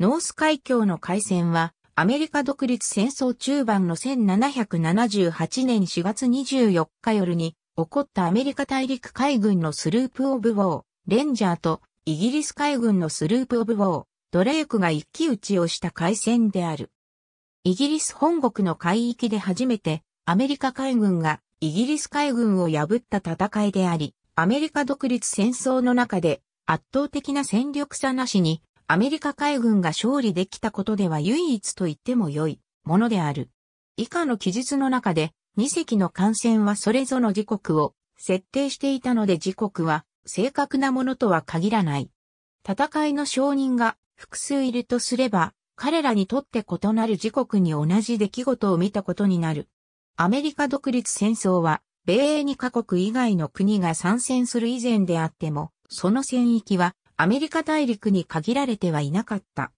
ノース海峡の海戦は、アメリカ独立戦争中盤の1778年4月24日夜に起こったアメリカ大陸海軍のスループ・オブ・ウォー、レンジャーとイギリス海軍のスループ・オブ・ウォー、ドレークが一騎打ちをした海戦である。イギリス本国の海域で初めてアメリカ海軍がイギリス海軍を破った戦いであり、アメリカ独立戦争の中で圧倒的な戦力差なしにアメリカ海軍が勝利できたことでは唯一と言っても良いものである。以下の記述の中で、2隻の艦船はそれぞれの時刻を設定していたので時刻は正確なものとは限らない。戦いの承認が複数いるとすれば、彼らにとって異なる時刻に同じ出来事を見たことになる。アメリカ独立戦争は、米英2カ国以外の国が参戦する以前であっても、その戦域はアメリカ大陸に限られてはいなかった。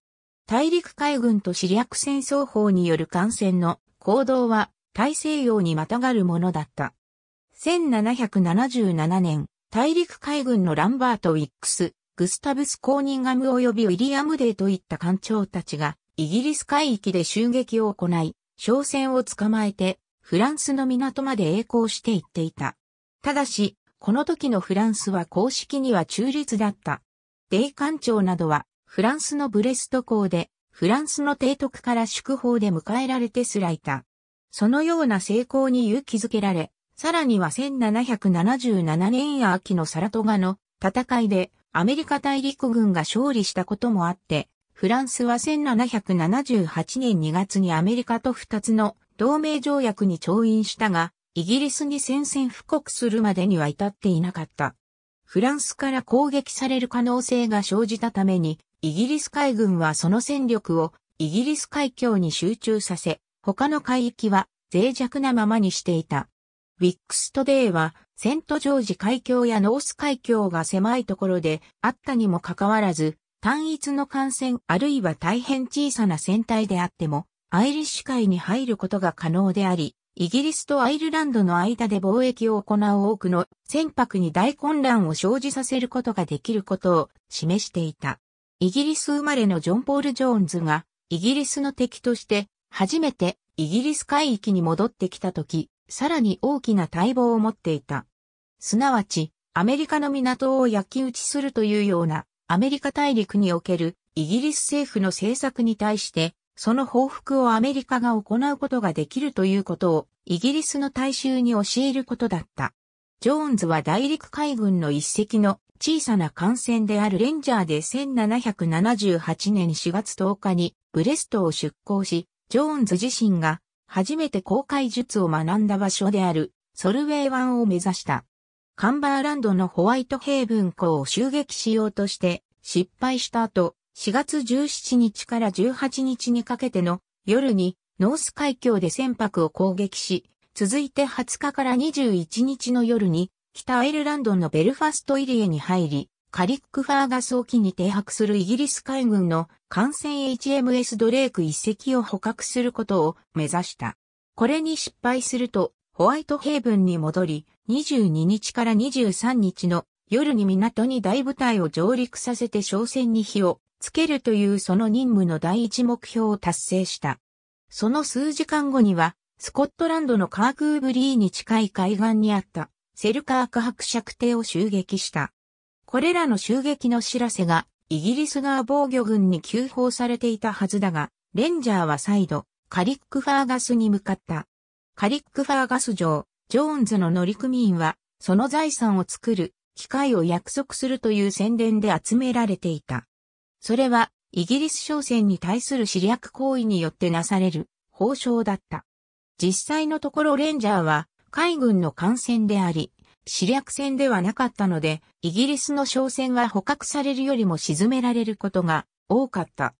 大陸海軍とア。略戦争法による艦船の行動は大西洋にまたがるものだった。1777年、大陸海軍のランバート・ウィックス、グスタブス・コーニンガム及びウィリアム・デーといった艦長たちが、イギリス海域で襲撃を行い、商船を捕まえて、フランスの港まで栄光していっていた。ただし、この時のフランスは公式には中立だった。米艦長などは、フランスのブレスト港で、フランスの提督から祝砲で迎えられてすらいた。そのような成功に勇気づけられ、さらには1777年秋のサラトガの戦いでアメリカ大陸軍が勝利したこともあって、フランスは1778年2月にアメリカと2つの同盟条約に調印したが、イギリスに宣戦布告するまでには至っていなかった。フランスから攻撃される可能性が生じたために、イギリス海軍はその戦力をイギリス海峡に集中させ、他の海域は脆弱なままにしていた。ウィックストデーは、セントジョージ海峡やノース海峡が狭いところであったにもかかわらず、単一の艦船あるいは大変小さな船体であっても、アイリッシュ海に入ることが可能であり、イギリスとアイルランドの間で貿易を行う多くの船舶に大混乱を生じさせることができることを示していた。イギリス生まれのジョン・ポール・ジョーンズがイギリスの敵として初めてイギリス海域に戻ってきた時、さらに大きな待望を持っていた。すなわち、アメリカの港を焼き打ちするというようなアメリカ大陸におけるイギリス政府の政策に対してその報復をアメリカが行うことができるということをイギリスの大衆に教えることだった。ジョーンズは大陸海軍の一隻の小さな艦船であるレンジャーで1778年4月10日にブレストを出港し、ジョーンズ自身が初めて航海術を学んだ場所であるソルウェイ湾を目指した。カンバーランドのホワイトヘイブン港を襲撃しようとして失敗した後、4月17日から18日にかけての夜にノース海峡で船舶を攻撃し、続いて20日から21日の夜に北アイルランドのベルファスト入江に入り、カリック・ファーガス沖に停泊するイギリス海軍の艦船 HMS ドレーク一隻を捕獲することを目指した。これに失敗すると、ホワイトヘイブンに戻り、22日から23日の夜に港に大部隊を上陸させて商船に火をつけるというその任務の第一目標を達成した。その数時間後には、スコットランドのカークーブリーに近い海岸にあったセルカーク伯爵邸を襲撃した。これらの襲撃の知らせがイギリス側防御軍に急報されていたはずだが、レンジャーは再度カリックファーガスに向かった。カリックファーガス城、ジョーンズの乗組員はその財産を作る機会を約束するという宣伝で集められていた。それは、イギリス商船に対する知略行為によってなされる、報奨だった。実際のところレンジャーは、海軍の艦船であり、知略船ではなかったので、イギリスの商船は捕獲されるよりも沈められることが多かった。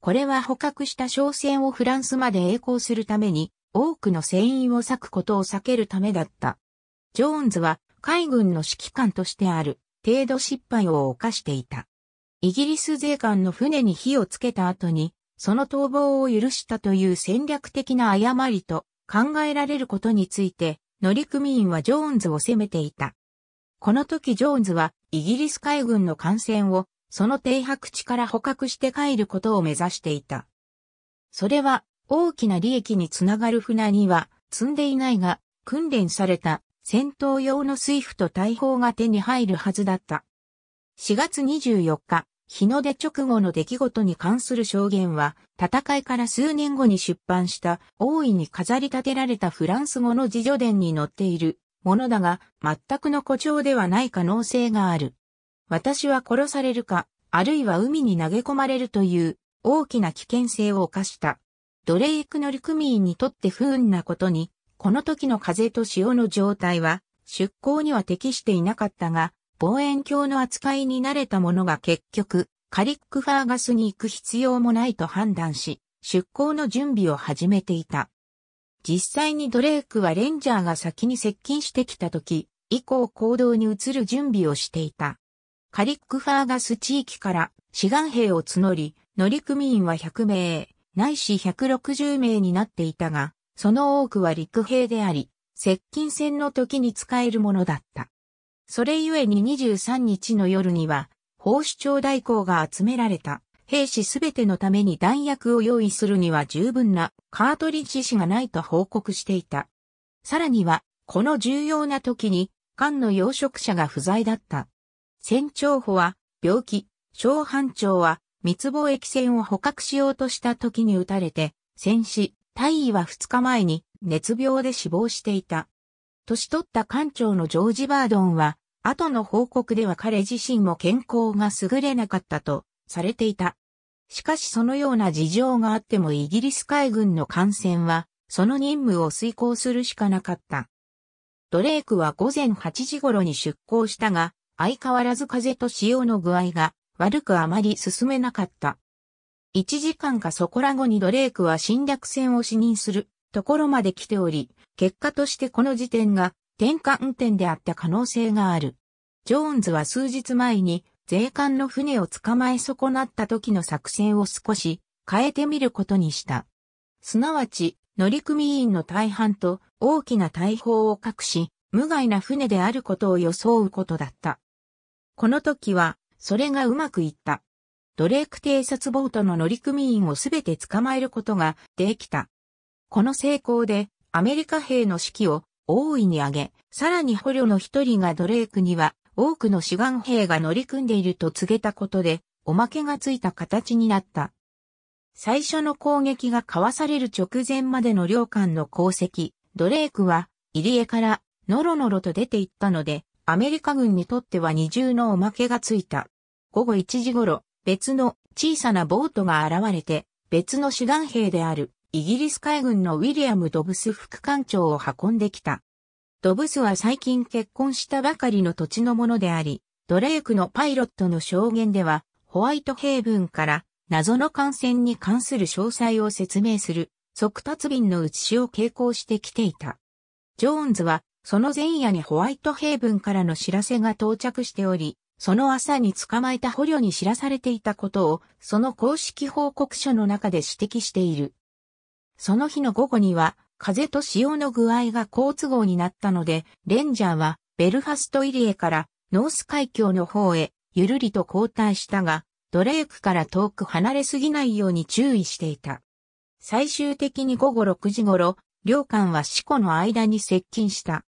これは捕獲した商船をフランスまで栄光するために、多くの船員を割くことを避けるためだった。ジョーンズは海軍の指揮官としてある程度失敗を犯していた。イギリス税関の船に火をつけた後に、その逃亡を許したという戦略的な誤りと考えられることについて、乗組員はジョーンズを責めていた。この時ジョーンズはイギリス海軍の艦船をその停泊地から捕獲して帰ることを目指していた。それは大きな利益につながる船には積んでいないが訓練された戦闘用の水夫と大砲が手に入るはずだった。4月24日、日の出直後の出来事に関する証言は、戦いから数年後に出版した大いに飾り立てられたフランス語の自助伝に載っているものだが、全くの誇張ではない可能性がある。私は殺されるか、あるいは海に投げ込まれるという大きな危険性を犯した。ドレイクの陸民にとって不運なことに、この時の風と潮の状態は出港には適していなかったが、望遠鏡の扱いに慣れた者が結局、カリックファーガスに行く必要もないと判断し、出港の準備を始めていた。実際にドレークはレンジャーが先に接近してきた時、以降行動に移る準備をしていた。カリックファーガス地域から志願兵を募り、乗組員は100名、ないし160名になっていたが、その多くは陸兵であり、接近戦の時に使えるものだった。それゆえに23日の夜には、法主張代行が集められた兵士すべてのために弾薬を用意するには十分なカートリッジ紙がないと報告していた。さらには、この重要な時に、艦の養殖者が不在だった。船長補は、病気、小班長は、密貿易船を捕獲しようとした時に撃たれて、戦死、大尉は2日前に、熱病で死亡していた。年取った艦長のジョージ・バードンは、後の報告では彼自身も健康が優れなかったとされていた。しかしそのような事情があってもイギリス海軍の艦船は、その任務を遂行するしかなかった。ドレークは午前8時頃に出港したが、相変わらず風と潮の具合が悪くあまり進めなかった。1時間かそこら後にドレークは侵略船を視認するところまで来ており、結果としてこの時点が転換点であった可能性がある。ジョーンズは数日前に税関の船を捕まえ損なった時の作戦を少し変えてみることにした。すなわち、乗組員の大半と大きな大砲を隠し、無害な船であることを装うことだった。この時は、それがうまくいった。ドレーク偵察ボートの乗組員をすべて捕まえることができた。この成功でアメリカ兵の士気を大いに上げ、さらに捕虜の一人がドレークには多くの志願兵が乗り組んでいると告げたことで、おまけがついた形になった。最初の攻撃が交わされる直前までの領艦の功績、ドレークは入江からノロノロと出て行ったので、アメリカ軍にとっては二重のおまけがついた。午後1時頃、別の小さなボートが現れて、別の志願兵であるイギリス海軍のウィリアム・ドブス副艦長を運んできた。ドブスは最近結婚したばかりの土地のものであり、ドレイクのパイロットの証言では、ホワイトヘイブンから謎の感染に関する詳細を説明する速達便の写しを傾向してきていた。ジョーンズは、その前夜にホワイトヘイブンからの知らせが到着しており、その朝に捕まえた捕虜に知らされていたことを、その公式報告書の中で指摘している。その日の午後には、風と潮の具合が好都合になったので、レンジャーはベルファスト入江からノース海峡の方へゆるりと交代したが、ドレークから遠く離れすぎないように注意していた。最終的に午後6時頃、両艦は四股の間に接近した。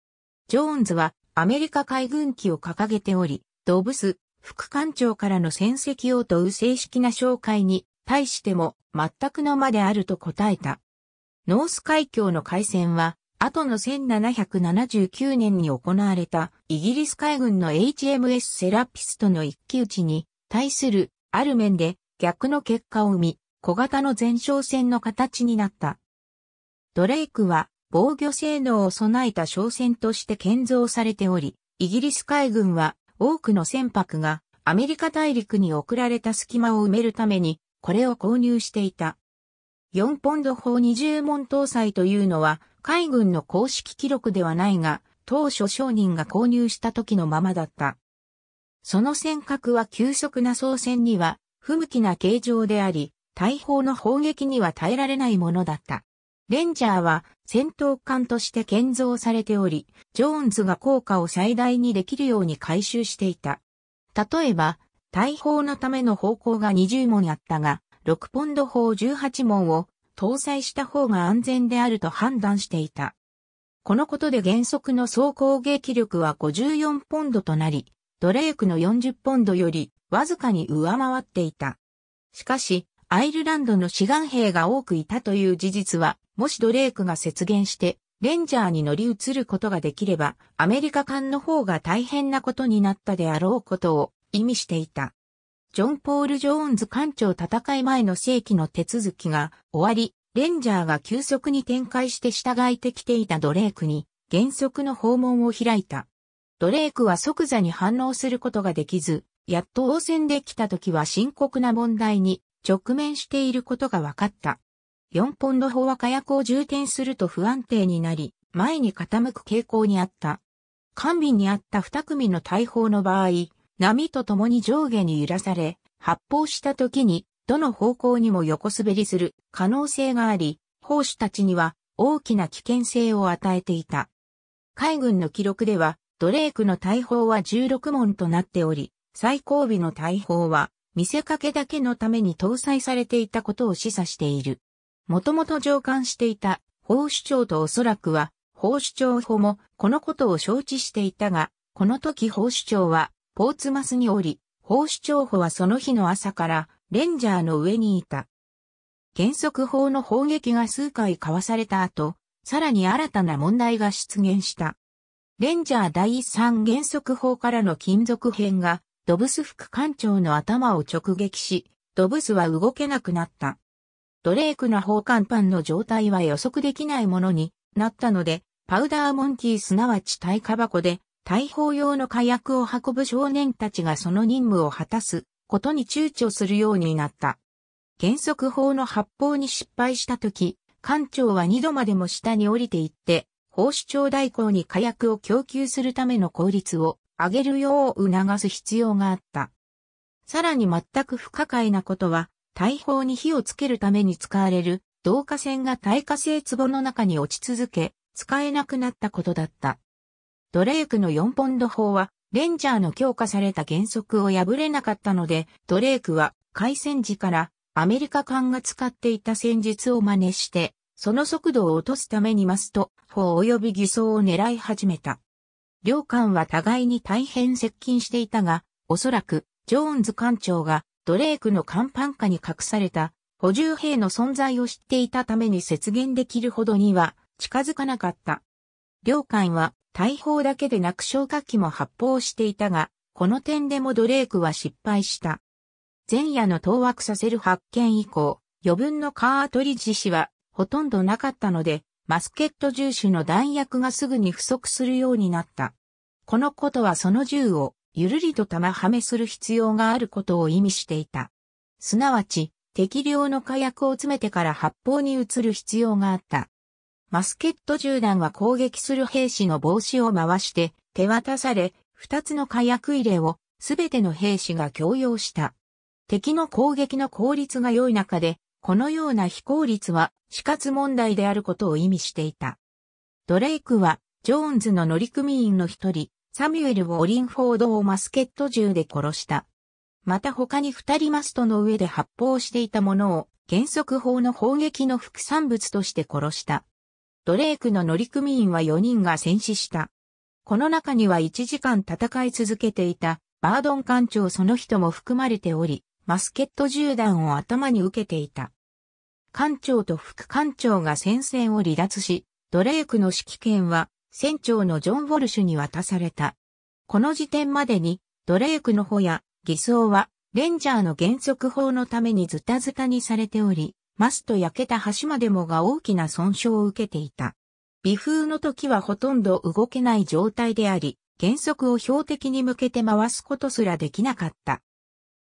ジョーンズはアメリカ海軍機を掲げており、ドブス、副艦長からの戦績を問う正式な紹介に対しても全くの間であると答えた。ノース海峡の海戦は、後の1779年に行われたイギリス海軍の HMS セラピストの一騎打ちに対するある面で逆の結果を生み、小型の前哨戦の形になった。ドレイクは防御性能を備えた商船として建造されており、イギリス海軍は多くの船舶がアメリカ大陸に送られた隙間を埋めるためにこれを購入していた。4ポンド砲20門搭載というのは海軍の公式記録ではないが、当初商人が購入した時のままだった。その尖閣は急速な操船には不向きな形状であり、大砲の砲撃には耐えられないものだった。レンジャーは戦闘艦として建造されており、ジョーンズが効果を最大にできるように回収していた。例えば、大砲のための砲口が20門あったが、6ポンド砲18門を搭載した方が安全であると判断していた。このことで原則の総攻撃力は54ポンドとなり、ドレークの40ポンドよりわずかに上回っていた。しかし、アイルランドの志願兵が多くいたという事実は、もしドレークが節原して、レンジャーに乗り移ることができれば、アメリカ艦の方が大変なことになったであろうことを意味していた。ジョン・ポール・ジョーンズ艦長戦い前の世紀の手続きが終わり、レンジャーが急速に展開して従いてきていたドレークに原則の訪問を開いた。ドレークは即座に反応することができず、やっと応戦できた時は深刻な問題に直面していることが分かった。4ポンド砲は火薬を充填すると不安定になり、前に傾く傾向にあった。官民にあった2組の大砲の場合、波と共に上下に揺らされ、発砲した時に、どの方向にも横滑りする可能性があり、砲手たちには大きな危険性を与えていた。海軍の記録では、ドレークの大砲は16門となっており、最後尾の大砲は、見せかけだけのために搭載されていたことを示唆している。もともと上官していた砲手長とおそらくは、砲手長砲もこのことを承知していたが、この時砲手長はポーツマスにおり、砲手長補はその日の朝からレンジャーの上にいた。原則砲の砲撃が数回交わされた後、さらに新たな問題が出現した。レンジャー第3原則砲からの金属片が、ドブス副艦長の頭を直撃し、ドブスは動けなくなった。ドレークの砲艦パンの状態は予測できないものになったので、パウダーモンキーすなわち耐火箱で大砲用の火薬を運ぶ少年たちがその任務を果たすことに躊躇するようになった。原則砲の発砲に失敗した時、艦長は二度までも下に降りていって、砲手長代行に火薬を供給するための効率を上げるよう促す必要があった。さらに全く不可解なことは、大砲に火をつけるために使われる導火線が耐火性壺の中に落ち続け、使えなくなったことだった。ドレークの4ポンド砲は、レンジャーの強化された原則を破れなかったので、ドレークは開戦時からアメリカ艦が使っていた戦術を真似して、その速度を落とすためにマスト砲及び偽装を狙い始めた。両艦は互いに大変接近していたが、おそらく、ジョーンズ艦長がドレークの甲板下に隠された補充兵の存在を知っていたために雪原できるほどには近づかなかった。両艦は大砲だけでなく消火器も発砲していたが、この点でもドレークは失敗した。前夜の当惑させる発見以降、余分のカートリッジ死はほとんどなかったので、マスケット銃種の弾薬がすぐに不足するようになった。このことはその銃をゆるりと弾はめする必要があることを意味していた。すなわち、適量の火薬を詰めてから発砲に移る必要があった。マスケット銃弾は攻撃する兵士の帽子を回して手渡され、二つの火薬入れをすべての兵士が強要した。敵の攻撃の効率が良い中で、このような非効率は死活問題であることを意味していた。ドレイクは、ジョーンズの乗組員の一人、サミュエル・ウォリンフォードをマスケット銃で殺した。また他に二人マストの上で発砲していたものを、原則法の砲撃の副産物として殺した。ドレークの乗組員は4人が戦死した。この中には1時間戦い続けていたバードン艦長その人も含まれており、マスケット銃弾を頭に受けていた。艦長と副艦長が戦線を離脱し、ドレークの指揮権は船長のジョン・ウォルシュに渡された。この時点までに、ドレークの保や偽装は、レンジャーの原則法のためにズタズタにされており、マスと焼けた橋までもが大きな損傷を受けていた。微風の時はほとんど動けない状態であり、原則を標的に向けて回すことすらできなかった。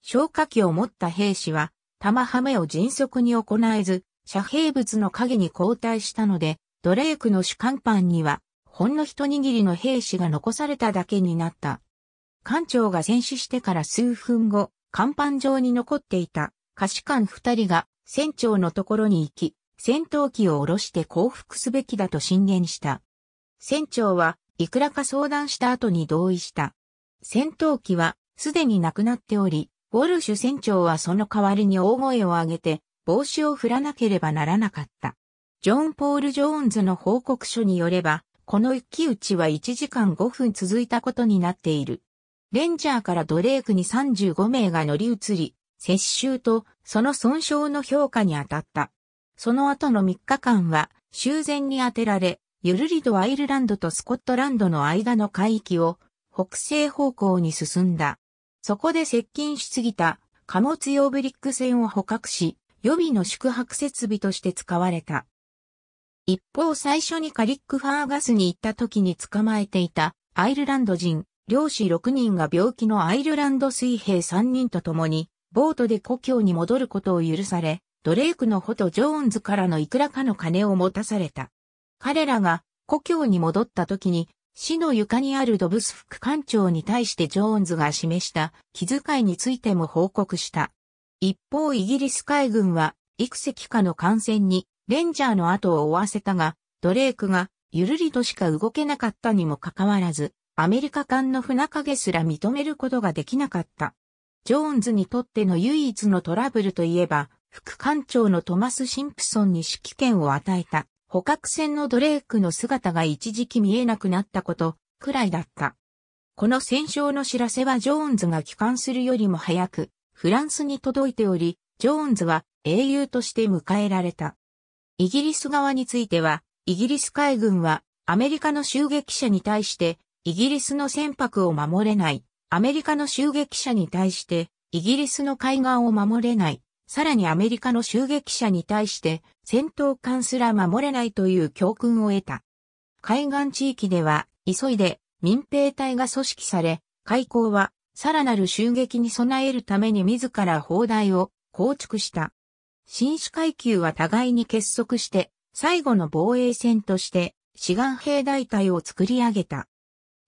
消火器を持った兵士は、玉はめを迅速に行えず、遮蔽物の影に交代したので、ドレークの主幹板には、ほんの一握りの兵士が残されただけになった。艦長が戦死してから数分後、甲板上に残っていた、下士官二人が船長のところに行き、戦闘機を下ろして降伏すべきだと進言した。船長はいくらか相談した後に同意した。戦闘機はすでになくなっており、ウォルシュ船長はその代わりに大声を上げて帽子を振らなければならなかった。ジョン・ポール・ジョーンズの報告書によれば、この一騎打ちは1時間5分続いたことになっている。レンジャーからドレークに35名が乗り移り、接収とその損傷の評価に当たった。その後の3日間は修繕に当てられ、ゆるりとアイルランドとスコットランドの間の海域を北西方向に進んだ。そこで接近しすぎた貨物用ブリック船を捕獲し、予備の宿泊設備として使われた。一方最初にカリック・ファーガスに行った時に捕まえていたアイルランド人、漁師6人が病気のアイルランド水兵3人と共にボートで故郷に戻ることを許され、ドレイクのホとジョーンズからのいくらかの金を持たされた。彼らが故郷に戻った時に、死の床にあるドブス副官長に対してジョーンズが示した気遣いについても報告した。一方イギリス海軍は幾席かの艦船にレンジャーの後を追わせたが、ドレイクがゆるりとしか動けなかったにもかかわらず、アメリカ艦の船影すら認めることができなかった。ジョーンズにとっての唯一のトラブルといえば、副艦長のトマス・シンプソンに指揮権を与えた、捕獲船のドレークの姿が一時期見えなくなったこと、くらいだった。この戦勝の知らせはジョーンズが帰還するよりも早く、フランスに届いており、ジョーンズは英雄として迎えられた。イギリス側については、イギリス海軍はアメリカの襲撃者に対してイギリスの船舶を守れないアメリカの襲撃者に対して、イギリスの海岸を守れない。さらにアメリカの襲撃者に対して、戦闘艦すら守れないという教訓を得た。海岸地域では、急いで民兵隊が組織され、海溝は、さらなる襲撃に備えるために自ら砲台を構築した。新士階級は互いに結束して、最後の防衛戦として、志願兵大隊を作り上げた。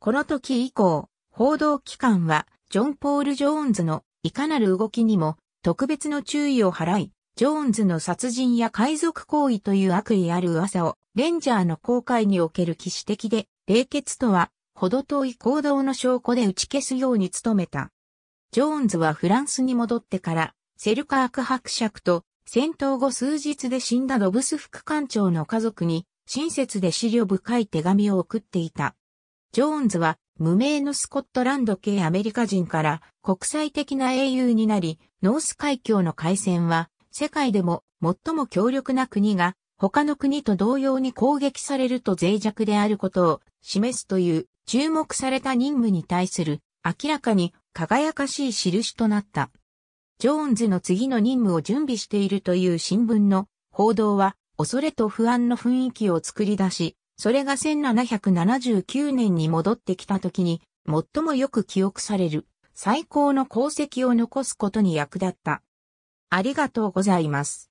この時以降、報道機関は、ジョン・ポール・ジョーンズのいかなる動きにも特別の注意を払い、ジョーンズの殺人や海賊行為という悪意ある噂を、レンジャーの公開における騎士的で、冷血とは、ほど遠い行動の証拠で打ち消すように努めた。ジョーンズはフランスに戻ってから、セルカーク伯爵と、戦闘後数日で死んだロブス副官長の家族に、親切で資料深い手紙を送っていた。ジョーンズは、無名のスコットランド系アメリカ人から国際的な英雄になり、ノース海峡の海戦は世界でも最も強力な国が他の国と同様に攻撃されると脆弱であることを示すという注目された任務に対する明らかに輝かしい印となった。ジョーンズの次の任務を準備しているという新聞の報道は恐れと不安の雰囲気を作り出し、それが1779年に戻ってきた時に、最もよく記憶される、最高の功績を残すことに役立った。ありがとうございます。